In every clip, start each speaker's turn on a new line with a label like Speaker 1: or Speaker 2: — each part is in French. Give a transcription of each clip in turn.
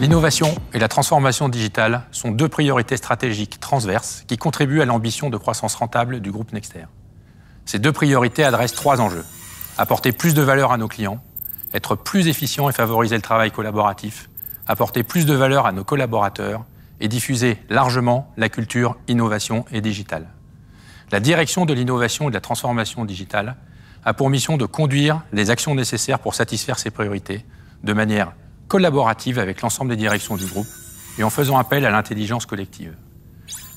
Speaker 1: L'innovation et la transformation digitale sont deux priorités stratégiques transverses qui contribuent à l'ambition de croissance rentable du groupe Nexter. Ces deux priorités adressent trois enjeux. Apporter plus de valeur à nos clients, être plus efficient et favoriser le travail collaboratif, apporter plus de valeur à nos collaborateurs et diffuser largement la culture innovation et digitale. La direction de l'innovation et de la transformation digitale a pour mission de conduire les actions nécessaires pour satisfaire ses priorités de manière collaborative avec l'ensemble des directions du groupe et en faisant appel à l'intelligence collective.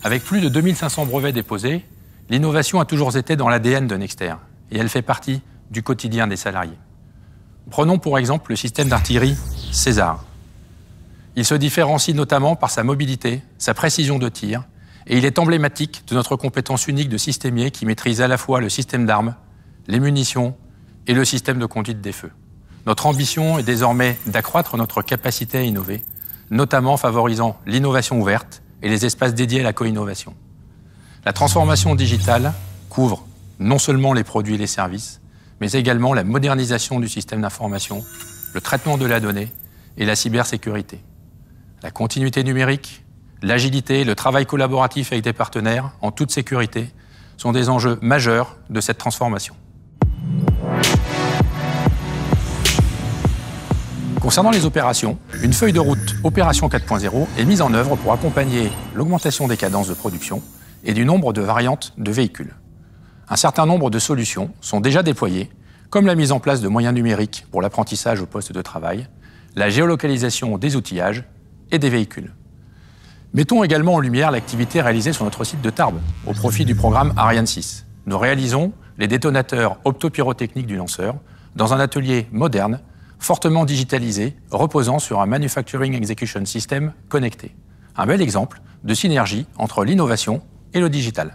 Speaker 1: Avec plus de 2500 brevets déposés, l'innovation a toujours été dans l'ADN de Nexter et elle fait partie du quotidien des salariés. Prenons pour exemple le système d'artillerie César. Il se différencie notamment par sa mobilité, sa précision de tir, et il est emblématique de notre compétence unique de systémier qui maîtrise à la fois le système d'armes les munitions et le système de conduite des feux. Notre ambition est désormais d'accroître notre capacité à innover, notamment en favorisant l'innovation ouverte et les espaces dédiés à la co-innovation. La transformation digitale couvre non seulement les produits et les services, mais également la modernisation du système d'information, le traitement de la donnée et la cybersécurité. La continuité numérique, l'agilité le travail collaboratif avec des partenaires en toute sécurité sont des enjeux majeurs de cette transformation. Concernant les opérations, une feuille de route Opération 4.0 est mise en œuvre pour accompagner l'augmentation des cadences de production et du nombre de variantes de véhicules. Un certain nombre de solutions sont déjà déployées, comme la mise en place de moyens numériques pour l'apprentissage au poste de travail, la géolocalisation des outillages et des véhicules. Mettons également en lumière l'activité réalisée sur notre site de Tarbes au profit du programme Ariane 6. Nous réalisons les détonateurs optopyrotechniques du lanceur dans un atelier moderne fortement digitalisé, reposant sur un Manufacturing Execution System connecté. Un bel exemple de synergie entre l'innovation et le digital.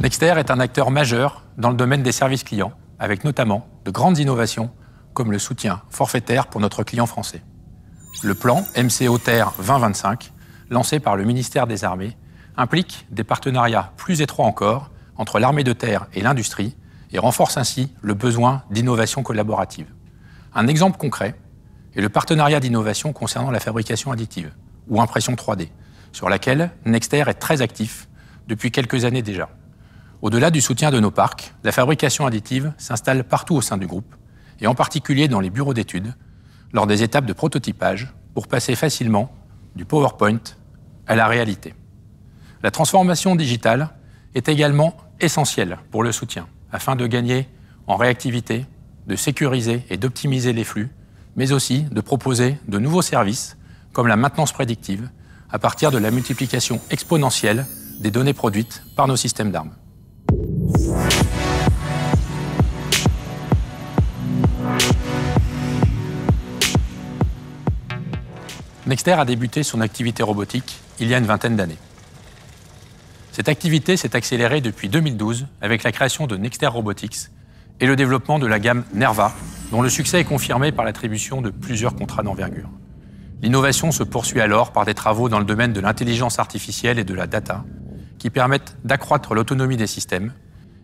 Speaker 1: Nexter est un acteur majeur dans le domaine des services clients, avec notamment de grandes innovations comme le soutien forfaitaire pour notre client français. Le plan MCO Terre 2025, lancé par le ministère des Armées, implique des partenariats plus étroits encore entre l'armée de terre et l'industrie et renforce ainsi le besoin d'innovation collaborative. Un exemple concret est le partenariat d'innovation concernant la fabrication additive ou impression 3D, sur laquelle Nexter est très actif depuis quelques années déjà. Au-delà du soutien de nos parcs, la fabrication additive s'installe partout au sein du groupe, et en particulier dans les bureaux d'études, lors des étapes de prototypage, pour passer facilement du PowerPoint à la réalité. La transformation digitale est également essentiel pour le soutien, afin de gagner en réactivité, de sécuriser et d'optimiser les flux, mais aussi de proposer de nouveaux services, comme la maintenance prédictive, à partir de la multiplication exponentielle des données produites par nos systèmes d'armes. Nexter a débuté son activité robotique il y a une vingtaine d'années. Cette activité s'est accélérée depuis 2012 avec la création de Nexter Robotics et le développement de la gamme Nerva, dont le succès est confirmé par l'attribution de plusieurs contrats d'envergure. L'innovation se poursuit alors par des travaux dans le domaine de l'intelligence artificielle et de la data, qui permettent d'accroître l'autonomie des systèmes,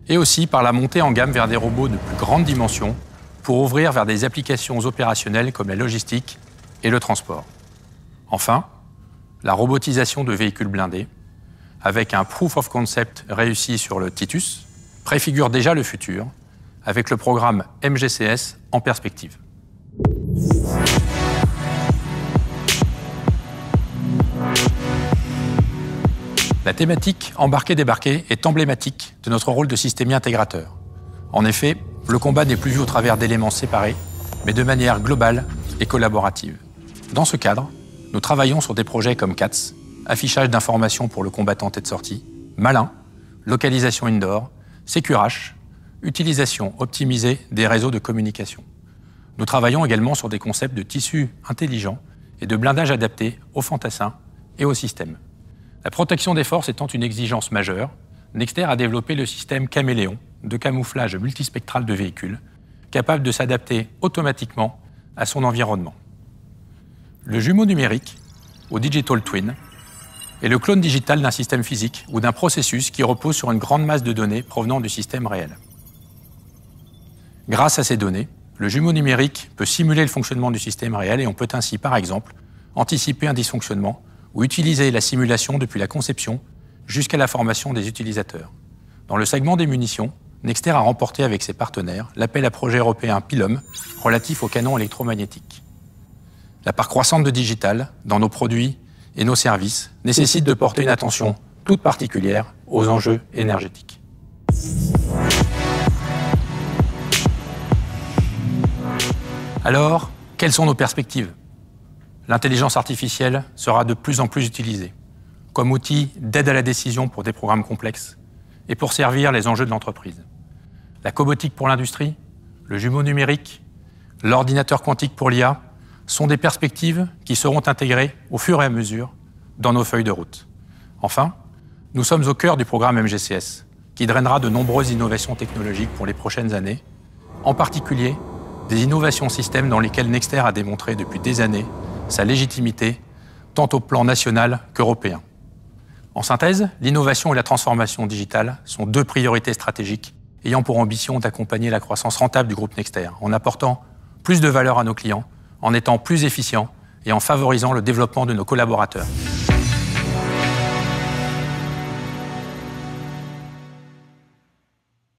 Speaker 1: et aussi par la montée en gamme vers des robots de plus grande dimension pour ouvrir vers des applications opérationnelles comme la logistique et le transport. Enfin, la robotisation de véhicules blindés, avec un proof of concept réussi sur le Titus, préfigure déjà le futur, avec le programme MGCS en perspective. La thématique embarquer-débarquer est emblématique de notre rôle de système intégrateur. En effet, le combat n'est plus vu au travers d'éléments séparés, mais de manière globale et collaborative. Dans ce cadre, nous travaillons sur des projets comme CATS, affichage d'informations pour le combattant tête sortie, malin, localisation indoor, sécurité, utilisation optimisée des réseaux de communication. Nous travaillons également sur des concepts de tissus intelligents et de blindage adapté aux fantassins et aux systèmes. La protection des forces étant une exigence majeure, Nexter a développé le système Caméléon de camouflage multispectral de véhicules, capable de s'adapter automatiquement à son environnement. Le jumeau numérique, au Digital Twin, est le clone digital d'un système physique ou d'un processus qui repose sur une grande masse de données provenant du système réel. Grâce à ces données, le jumeau numérique peut simuler le fonctionnement du système réel et on peut ainsi, par exemple, anticiper un dysfonctionnement ou utiliser la simulation depuis la conception jusqu'à la formation des utilisateurs. Dans le segment des munitions, Nexter a remporté avec ses partenaires l'appel à projet européen PILOM relatif aux canons électromagnétiques. La part croissante de digital dans nos produits et nos services nécessitent de porter une attention toute particulière aux enjeux énergétiques. Alors, quelles sont nos perspectives L'intelligence artificielle sera de plus en plus utilisée comme outil d'aide à la décision pour des programmes complexes et pour servir les enjeux de l'entreprise. La cobotique pour l'industrie, le jumeau numérique, l'ordinateur quantique pour l'IA sont des perspectives qui seront intégrées au fur et à mesure dans nos feuilles de route. Enfin, nous sommes au cœur du programme MGCS, qui drainera de nombreuses innovations technologiques pour les prochaines années, en particulier des innovations systèmes dans lesquelles Nexter a démontré depuis des années sa légitimité, tant au plan national qu'européen. En synthèse, l'innovation et la transformation digitale sont deux priorités stratégiques ayant pour ambition d'accompagner la croissance rentable du groupe Nexter en apportant plus de valeur à nos clients en étant plus efficient et en favorisant le développement de nos collaborateurs.